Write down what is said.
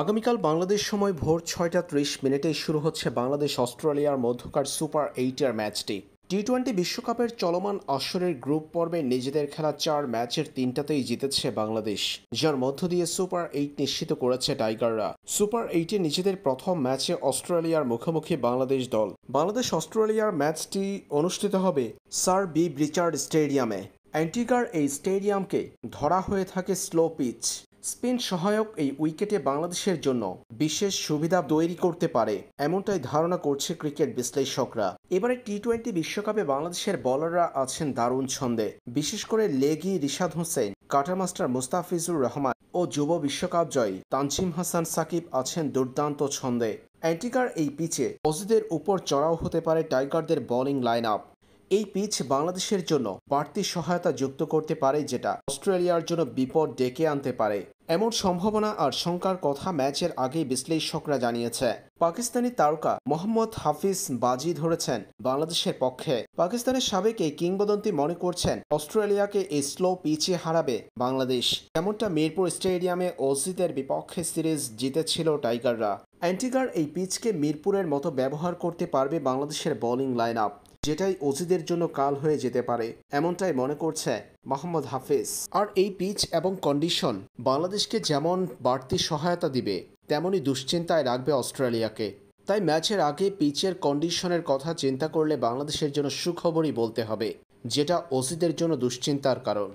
আগামীকাল বাংলাদেশ সময় ভোর ছয়টা ত্রিশ মিনিটে শুরু হচ্ছে বাংলাদেশ অস্ট্রেলিয়ার মধ্যকার সুপার এইটের ম্যাচটি টি টোয়েন্টি বিশ্বকাপের চলমান আসরের গ্রুপ পর্বে নিজেদের খেলা চার ম্যাচের তিনটাতেই জিতেছে বাংলাদেশ যার মধ্য দিয়ে সুপার এইট নিশ্চিত করেছে টাইগাররা সুপার এইটে নিজেদের প্রথম ম্যাচে অস্ট্রেলিয়ার মুখোমুখি বাংলাদেশ দল বাংলাদেশ অস্ট্রেলিয়ার ম্যাচটি অনুষ্ঠিত হবে স্যার বি ব্রিচার্ড স্টেডিয়ামে অ্যান্টিগার এই স্টেডিয়ামকে ধরা হয়ে থাকে স্লো পিচ স্পিন সহায়ক এই উইকেটে বাংলাদেশের জন্য বিশেষ সুবিধা তৈরি করতে পারে এমনটাই ধারণা করছে ক্রিকেট বিশ্লেষকরা এবারে টি টোয়েন্টি বিশ্বকাপে বাংলাদেশের বলাররা আছেন দারুণ ছন্দে বিশেষ করে লেগি রিশাদ হোসেন কাটা মাস্টার মুস্তাফিজুর রহমান ও যুব বিশ্বকাপ জয়ী তানসিম হাসান সাকিব আছেন দুর্দান্ত ছন্দে অ্যান্টিকার এই পিচে অজিদের উপর চড়াও হতে পারে টাইগারদের বোলিং লাইন আপ এই পিচ বাংলাদেশের জন্য বাড়তি সহায়তা যুক্ত করতে পারে যেটা অস্ট্রেলিয়ার জন্য বিপদ ডেকে আনতে পারে এমন সম্ভাবনা আর শঙ্কার কথা ম্যাচের আগে বিশ্লেষকরা জানিয়েছে পাকিস্তানি তারকা মোহাম্মদ হাফিজ বাজি ধরেছেন বাংলাদেশের পক্ষে পাকিস্তানের সাবেক এই কিংবদন্তি মনে করছেন অস্ট্রেলিয়াকে এই স্লো পিচে হারাবে বাংলাদেশ এমনটা মিরপুর স্টেডিয়ামে অজিতের বিপক্ষে সিরিজ জিতেছিল টাইগাররা অ্যান্টিগার এই পিচকে মিরপুরের মতো ব্যবহার করতে পারবে বাংলাদেশের বোলিং লাইন আপ যেটাই অজিদের জন্য কাল হয়ে যেতে পারে এমনটাই মনে করছে মোহাম্মদ হাফিজ আর এই পিচ এবং কন্ডিশন বাংলাদেশকে যেমন বাড়তি সহায়তা দিবে তেমনই দুশ্চিন্তায় রাখবে অস্ট্রেলিয়াকে তাই ম্যাচের আগে পিচের কন্ডিশনের কথা চিন্তা করলে বাংলাদেশের জন্য সুখবরই বলতে হবে যেটা অজিদের জন্য দুশ্চিন্তার কারণ